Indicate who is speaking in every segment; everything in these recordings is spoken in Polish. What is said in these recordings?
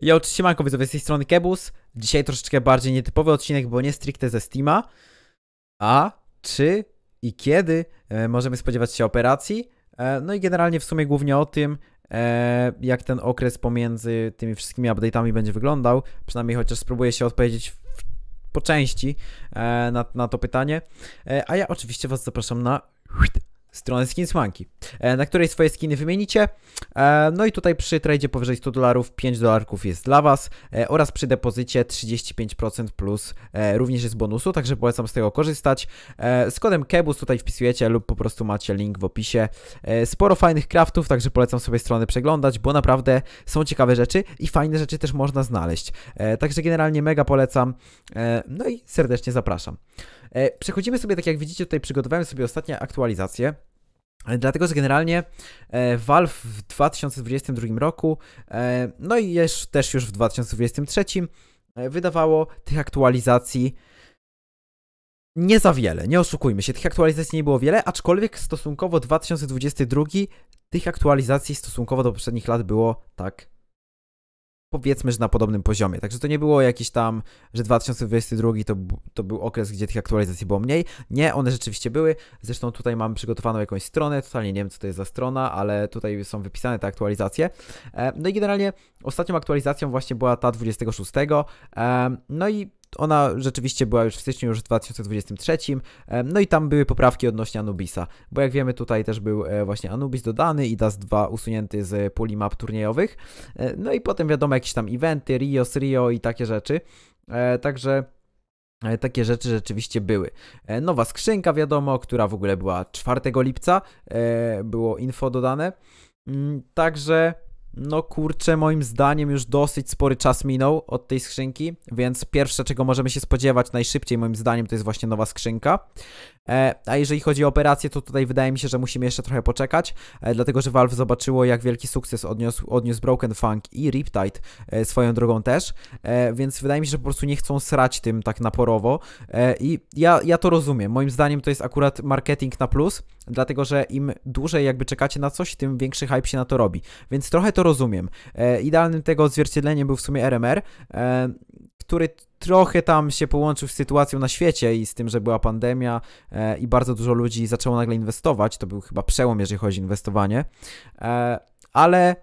Speaker 1: Ja oczywiście widzowie, z tej strony Kebus. Dzisiaj troszeczkę bardziej nietypowy odcinek, bo nie stricte ze Steama. A czy i kiedy e, możemy spodziewać się operacji? E, no i generalnie w sumie głównie o tym, e, jak ten okres pomiędzy tymi wszystkimi update'ami będzie wyglądał. Przynajmniej chociaż spróbuję się odpowiedzieć po części na, na to pytanie. A ja oczywiście Was zapraszam na strony Skinsmanki, e, na której swoje skiny wymienicie. E, no i tutaj przy tradzie powyżej 100 dolarów 5 dolarków jest dla Was e, oraz przy depozycie 35% plus również jest bonusu, także polecam z tego korzystać. Z kodem KEBUS tutaj wpisujecie lub po prostu macie link w opisie. Sporo fajnych craftów, także polecam sobie strony przeglądać, bo naprawdę są ciekawe rzeczy i fajne rzeczy też można znaleźć. Także generalnie mega polecam, no i serdecznie zapraszam. Przechodzimy sobie, tak jak widzicie, tutaj przygotowałem sobie ostatnie aktualizacje. E, dlatego, że generalnie e, Valve w 2022 roku, e, no i też już w 2023 wydawało tych aktualizacji nie za wiele, nie oszukujmy się, tych aktualizacji nie było wiele, aczkolwiek stosunkowo 2022 tych aktualizacji stosunkowo do poprzednich lat było tak powiedzmy, że na podobnym poziomie. Także to nie było jakieś tam, że 2022 to, to był okres, gdzie tych aktualizacji było mniej. Nie, one rzeczywiście były. Zresztą tutaj mam przygotowaną jakąś stronę, totalnie nie wiem, co to jest za strona, ale tutaj są wypisane te aktualizacje. E, no i generalnie ostatnią aktualizacją właśnie była ta 26. E, no i ona rzeczywiście była już w styczniu już w 2023, no i tam były poprawki odnośnie Anubisa, bo jak wiemy tutaj też był e, właśnie Anubis dodany i DAS 2 usunięty z puli map turniejowych, e, no i potem wiadomo jakieś tam eventy, Rios, Rio i takie rzeczy, e, także... Takie rzeczy rzeczywiście były. Nowa skrzynka, wiadomo, która w ogóle była 4 lipca, było info dodane. Mm, także no kurczę, moim zdaniem już dosyć spory czas minął od tej skrzynki, więc pierwsze czego możemy się spodziewać najszybciej moim zdaniem to jest właśnie nowa skrzynka. E, a jeżeli chodzi o operację, to tutaj wydaje mi się, że musimy jeszcze trochę poczekać, e, dlatego że Valve zobaczyło, jak wielki sukces odniósł, odniósł Broken Funk i Riptide e, swoją drogą też, więc wydaje mi się, że po prostu nie chcą srać tym tak naporowo i ja, ja to rozumiem. Moim zdaniem to jest akurat marketing na plus, dlatego że im dłużej jakby czekacie na coś, tym większy hype się na to robi, więc trochę to rozumiem. Idealnym tego odzwierciedleniem był w sumie RMR, który trochę tam się połączył z sytuacją na świecie i z tym, że była pandemia e, i bardzo dużo ludzi zaczęło nagle inwestować. To był chyba przełom, jeżeli chodzi o inwestowanie. E, ale,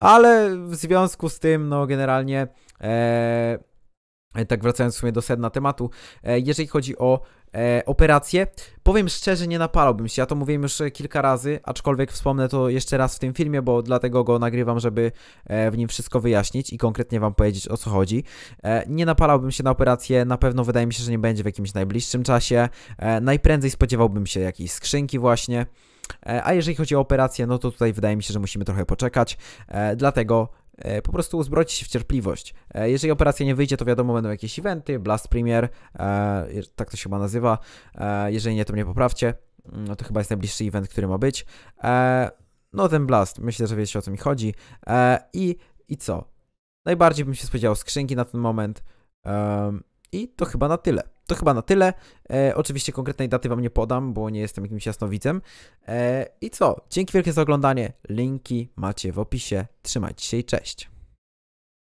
Speaker 1: ale w związku z tym, no generalnie. E, E, tak wracając w sumie do sedna tematu, e, jeżeli chodzi o e, operację, powiem szczerze, nie napalałbym się. Ja to mówiłem już kilka razy, aczkolwiek wspomnę to jeszcze raz w tym filmie, bo dlatego go nagrywam, żeby w nim wszystko wyjaśnić i konkretnie wam powiedzieć o co chodzi. nie napalałbym się na operację, na pewno wydaje mi się, że nie będzie w jakimś najbliższym czasie. najprędzej spodziewałbym się jakiejś skrzynki właśnie. A jeżeli chodzi o operację, no to tutaj wydaje mi się, że musimy trochę poczekać, dlatego E, po prostu uzbroić się w cierpliwość. E, jeżeli operacja nie wyjdzie, to wiadomo, będą jakieś eventy, Blast Premier, e, tak to się chyba nazywa. Jeżeli nie, to mnie poprawcie. Mm, no to chyba jest najbliższy event, który ma być. No ten Blast, myślę, że wiecie o co mi chodzi. I, i co? Najbardziej bym się spodziewał skrzynki na ten moment. I to chyba na tyle. To chyba na tyle. E, oczywiście konkretnej daty Wam nie podam, bo nie jestem jakimś jasnowidzem. E, I co? Dzięki wielkie za oglądanie. Linki macie w opisie. Trzymajcie się i cześć.